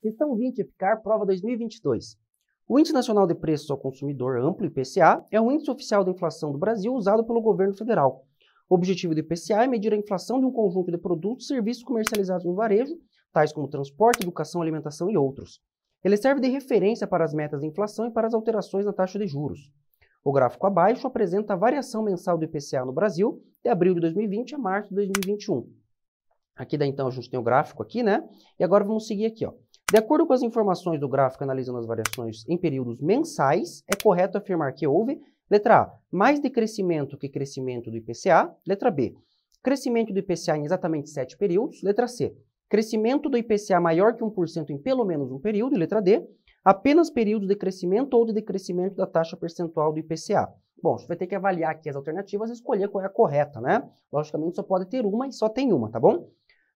Questão 20, EPICAR, prova 2022. O Índice Nacional de Preços ao Consumidor Amplo, IPCA, é um índice oficial da inflação do Brasil usado pelo governo federal. O objetivo do IPCA é medir a inflação de um conjunto de produtos e serviços comercializados no varejo, tais como transporte, educação, alimentação e outros. Ele serve de referência para as metas de inflação e para as alterações na taxa de juros. O gráfico abaixo apresenta a variação mensal do IPCA no Brasil de abril de 2020 a março de 2021. Aqui daí, então a gente tem o gráfico aqui, né? E agora vamos seguir aqui, ó. De acordo com as informações do gráfico analisando as variações em períodos mensais, é correto afirmar que houve, letra A, mais decrescimento que crescimento do IPCA, letra B, crescimento do IPCA em exatamente 7 períodos, letra C, crescimento do IPCA maior que 1% em pelo menos um período, letra D, apenas períodos de crescimento ou de decrescimento da taxa percentual do IPCA. Bom, você vai ter que avaliar aqui as alternativas e escolher qual é a correta, né? Logicamente só pode ter uma e só tem uma, tá bom?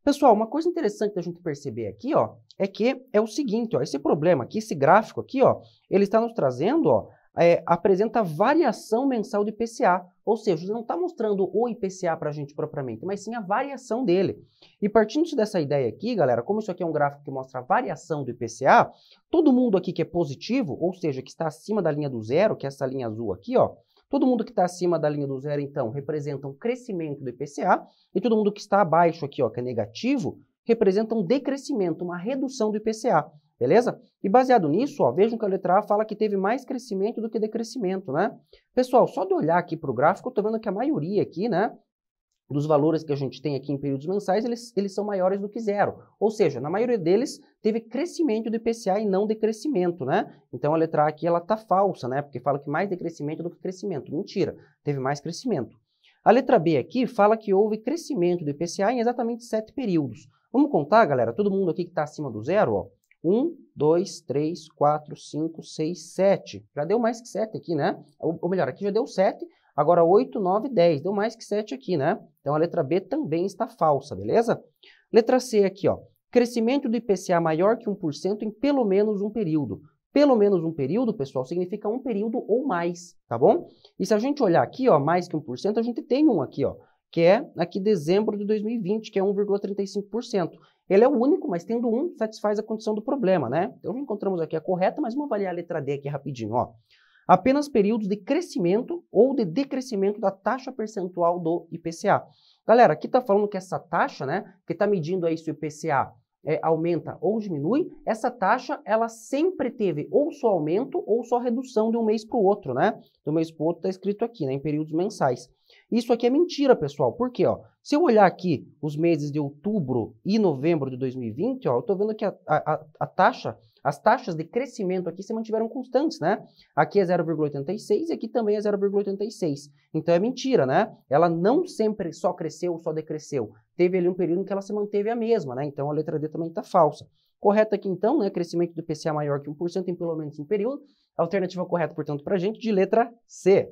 Pessoal, uma coisa interessante da gente perceber aqui, ó, é que é o seguinte, ó, esse problema aqui, esse gráfico aqui, ó, ele está nos trazendo, ó, é, apresenta variação mensal do IPCA, ou seja, ele não está mostrando o IPCA para a gente propriamente, mas sim a variação dele. E partindo dessa ideia aqui, galera, como isso aqui é um gráfico que mostra a variação do IPCA, todo mundo aqui que é positivo, ou seja, que está acima da linha do zero, que é essa linha azul aqui, ó, Todo mundo que está acima da linha do zero, então, representa um crescimento do IPCA, e todo mundo que está abaixo aqui, ó, que é negativo, representa um decrescimento, uma redução do IPCA, beleza? E baseado nisso, ó, vejam que a letra A fala que teve mais crescimento do que decrescimento, né? Pessoal, só de olhar aqui para o gráfico, eu estou vendo que a maioria aqui, né, dos valores que a gente tem aqui em períodos mensais, eles, eles são maiores do que zero. Ou seja, na maioria deles teve crescimento do IPCA e não decrescimento, né? Então a letra A aqui ela tá falsa, né? Porque fala que mais decrescimento do que crescimento. Mentira, teve mais crescimento. A letra B aqui fala que houve crescimento do IPCA em exatamente sete períodos. Vamos contar, galera? Todo mundo aqui que está acima do zero, ó. 1, 2, 3, 4, 5, 6, 7. Já deu mais que 7 aqui, né? Ou, ou melhor, aqui já deu 7, Agora, 8, 9, 10, deu mais que 7 aqui, né? Então, a letra B também está falsa, beleza? Letra C aqui, ó. Crescimento do IPCA maior que 1% em pelo menos um período. Pelo menos um período, pessoal, significa um período ou mais, tá bom? E se a gente olhar aqui, ó, mais que 1%, a gente tem um aqui, ó, que é aqui dezembro de 2020, que é 1,35%. Ele é o único, mas tendo um, satisfaz a condição do problema, né? Então encontramos aqui a correta, mas vamos avaliar a letra D aqui rapidinho, ó apenas períodos de crescimento ou de decrescimento da taxa percentual do IPCA. Galera, aqui está falando que essa taxa, né, que está medindo aí se o IPCA é, aumenta ou diminui, essa taxa ela sempre teve ou só aumento ou só redução de um mês para o outro, né? Do mês para o outro está escrito aqui, né, em períodos mensais. Isso aqui é mentira, pessoal. Por quê? Ó, se eu olhar aqui os meses de outubro e novembro de 2020, ó, eu estou vendo que a, a, a taxa as taxas de crescimento aqui se mantiveram constantes, né? Aqui é 0,86 e aqui também é 0,86. Então é mentira, né? Ela não sempre só cresceu ou só decresceu. Teve ali um período que ela se manteve a mesma, né? Então a letra D também está falsa. Correto aqui então, né? Crescimento do PCA maior que 1% em pelo menos um período. Alternativa correta, portanto, para a gente de letra C.